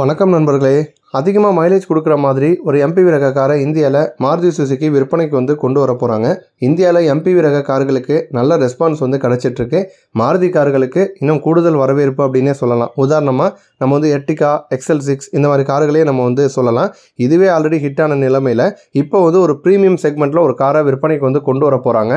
வணக்கம் நண்பர்களே அதிகமாக மைலேஜ் கொடுக்குற மாதிரி ஒரு எம்பி ரக காரை இந்தியாவில் மாருதி சுசுக்கி விற்பனைக்கு வந்து கொண்டு வர போகிறாங்க இந்தியாவில் எம்பி ரக கார்களுக்கு நல்ல ரெஸ்பான்ஸ் வந்து கிடச்சிட்ருக்கு மாருதி கார்களுக்கு இன்னும் கூடுதல் வரவேற்பு அப்படின்னே சொல்லலாம் உதாரணமாக நம்ம வந்து எட்டிகா எக்ஸல் சிக்ஸ் இந்த மாதிரி கார்களே நம்ம வந்து சொல்லலாம் இதுவே ஆல்ரெடி ஹிட்டான நிலைமையில் இப்போ வந்து ஒரு ப்ரீமியம் செக்மெண்ட்டில் ஒரு காரை விற்பனைக்கு வந்து கொண்டு வர போகிறாங்க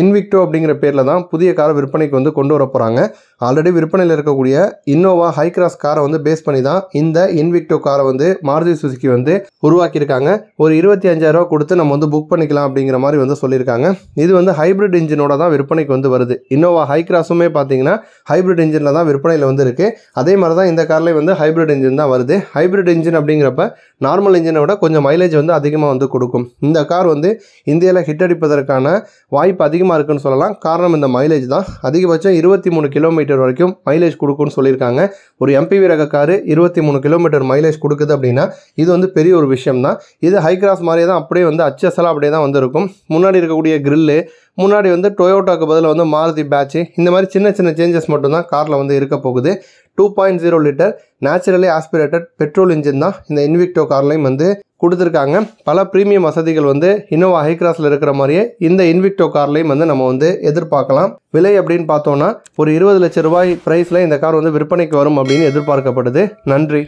இன்விக்டோ அப்படிங்கிற பேரில் தான் புதிய காரை விற்பனைக்கு வந்து கொண்டு வர போகிறாங்க ஆல்ரெடி விற்பனையில் இருக்கக்கூடிய இன்னோவா ஹை கிராஸ் காரை வந்து பேஸ் பண்ணி தான் இந்த இன்விக்டோ காரை வந்து மாருதி சுசுக்கி வந்து உருவாக்கியிருக்காங்க ஒரு இருபத்தி அஞ்சாயிரரூவா கொடுத்து நம்ம வந்து புக் பண்ணிக்கலாம் அப்படிங்கிற மாதிரி வந்து சொல்லியிருக்காங்க இது வந்து ஹைப்ரிட் இன்ஜினோட தான் விற்பனைக்கு வந்து வருது இன்னோவா ஹை கிராஸுமே பார்த்தீங்கன்னா ஹைப்ரிட் இன்ஜினில் தான் விற்பனையில் வந்து இருக்குது அதே மாதிரி தான் இந்த கார்லேயே வந்து ஹைப்ரிட் இன்ஜின் தான் வருது ஹைப்ரிட் இன்ஜின் அப்படிங்கிறப்ப நார்மல் இன்ஜினை விட கொஞ்சம் மைலேஜ் வந்து அதிகமாக வந்து கொடுக்கும் இந்த கார் வந்து இந்தியாவில் ஹிட் அடிப்பதற்கான வாய்ப்பு அதிகமாக இருக்குன்னு சொல்லலாம் காரணம் இந்த மைலேஜ் தான் அதிகபட்சம் இருபத்தி மூணு கிலோமீட்டர் கிலோமீட்டர் வரைக்கும் மைலேஜ் கொடுக்கும்னு சொல்லியிருக்காங்க ஒரு எம்பிவி ரக காரு இருபத்தி மூணு கிலோமீட்டர் மைலேஜ் கொடுக்குது அப்படின்னா இது வந்து பெரிய ஒரு விஷயம் தான் இது ஹை கிராஸ் மாதிரியே தான் அப்படியே வந்து அச்சசலாக அப்படியே தான் வந்துருக்கும் முன்னாடி இருக்கக்கூடிய கிரில்லு முன்னாடி வந்து டொயோட்டாக்கு பதில் வந்து மாருதி பேட்ச் இந்த மாதிரி சின்ன சின்ன சேஞ்சஸ் மட்டும்தான் காரில் வந்து இருக்க போகுது two point zero litre naturally aspirated petrol engine தான் இந்த இன்விக்டோ கார்லையும் வந்து கொடுத்துருக்காங்க பல ப்ரீமியம் வசதிகள் வந்து இன்னோவா ஹை கிராஸில் இருக்கிற மாதிரியே இந்த இன்விக்டோ கார்லையும் வந்து நம்ம வந்து எதிர்பார்க்கலாம் விலை அப்படின்னு பார்த்தோம்னா ஒரு இருபது லட்ச ரூபாய் ப்ரைஸில் இந்த கார் வந்து விற்பனைக்கு வரும் அப்படின்னு எதிர்பார்க்கப்படுது நன்றி